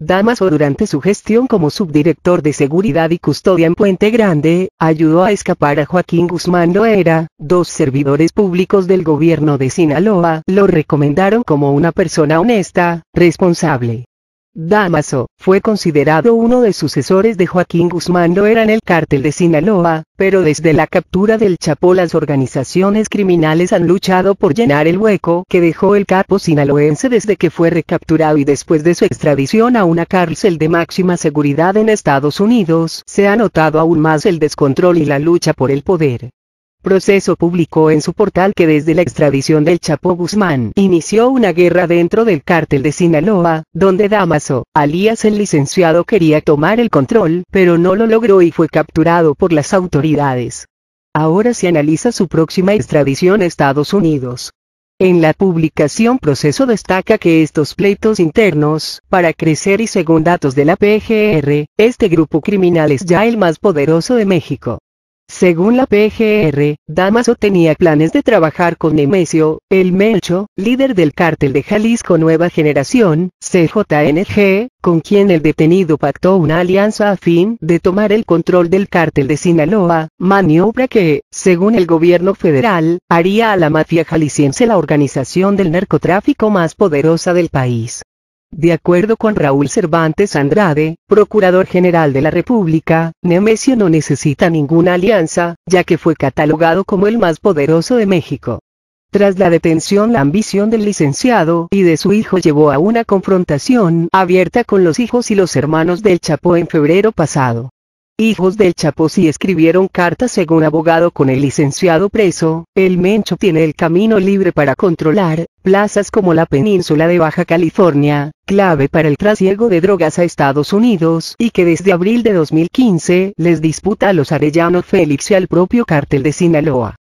Damaso durante su gestión como subdirector de seguridad y custodia en Puente Grande, ayudó a escapar a Joaquín Guzmán Loera, dos servidores públicos del gobierno de Sinaloa lo recomendaron como una persona honesta, responsable, Damaso, fue considerado uno de sucesores de Joaquín Guzmán era en el cártel de Sinaloa, pero desde la captura del Chapo las organizaciones criminales han luchado por llenar el hueco que dejó el capo sinaloense desde que fue recapturado y después de su extradición a una cárcel de máxima seguridad en Estados Unidos se ha notado aún más el descontrol y la lucha por el poder. Proceso publicó en su portal que desde la extradición del Chapo Guzmán inició una guerra dentro del cártel de Sinaloa, donde Damaso, alias el licenciado quería tomar el control, pero no lo logró y fue capturado por las autoridades. Ahora se analiza su próxima extradición a Estados Unidos. En la publicación Proceso destaca que estos pleitos internos, para crecer y según datos de la PGR, este grupo criminal es ya el más poderoso de México. Según la PGR, Damaso tenía planes de trabajar con Nemesio, el Melcho, líder del cártel de Jalisco Nueva Generación, CJNG, con quien el detenido pactó una alianza a fin de tomar el control del cártel de Sinaloa, maniobra que, según el gobierno federal, haría a la mafia jalisciense la organización del narcotráfico más poderosa del país. De acuerdo con Raúl Cervantes Andrade, Procurador General de la República, Nemesio no necesita ninguna alianza, ya que fue catalogado como el más poderoso de México. Tras la detención la ambición del licenciado y de su hijo llevó a una confrontación abierta con los hijos y los hermanos del Chapo en febrero pasado hijos del Chapo si escribieron cartas según abogado con el licenciado preso, el Mencho tiene el camino libre para controlar, plazas como la península de Baja California, clave para el trasiego de drogas a Estados Unidos y que desde abril de 2015 les disputa a los Arellano Félix y al propio cártel de Sinaloa.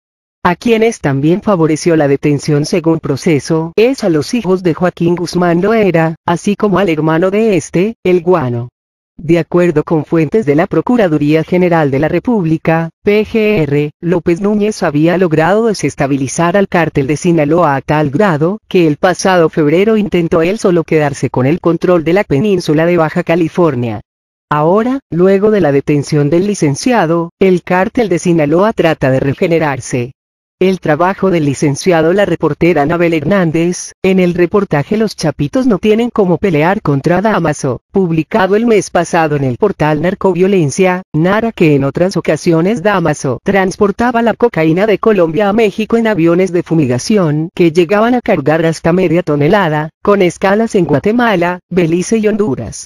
A quienes también favoreció la detención según proceso es a los hijos de Joaquín Guzmán Loera, así como al hermano de este, el Guano. De acuerdo con fuentes de la Procuraduría General de la República, PGR, López Núñez había logrado desestabilizar al cártel de Sinaloa a tal grado, que el pasado febrero intentó él solo quedarse con el control de la península de Baja California. Ahora, luego de la detención del licenciado, el cártel de Sinaloa trata de regenerarse. El trabajo del licenciado la reportera Anabel Hernández, en el reportaje Los Chapitos no tienen cómo pelear contra Damaso, publicado el mes pasado en el portal Narcoviolencia, narra que en otras ocasiones Damaso transportaba la cocaína de Colombia a México en aviones de fumigación que llegaban a cargar hasta media tonelada, con escalas en Guatemala, Belice y Honduras.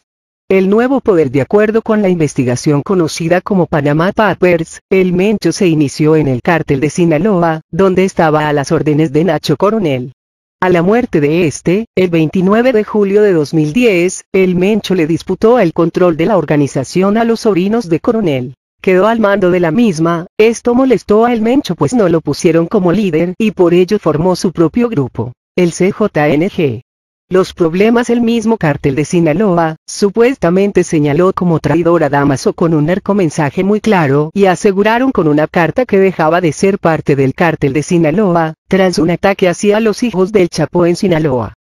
El nuevo poder de acuerdo con la investigación conocida como Panama Papers, el Mencho se inició en el cártel de Sinaloa, donde estaba a las órdenes de Nacho Coronel. A la muerte de este, el 29 de julio de 2010, el Mencho le disputó el control de la organización a los sobrinos de Coronel. Quedó al mando de la misma, esto molestó al Mencho pues no lo pusieron como líder y por ello formó su propio grupo, el CJNG. Los problemas el mismo cártel de Sinaloa, supuestamente señaló como traidor a Damaso con un mensaje muy claro y aseguraron con una carta que dejaba de ser parte del cártel de Sinaloa, tras un ataque hacia los hijos del Chapo en Sinaloa.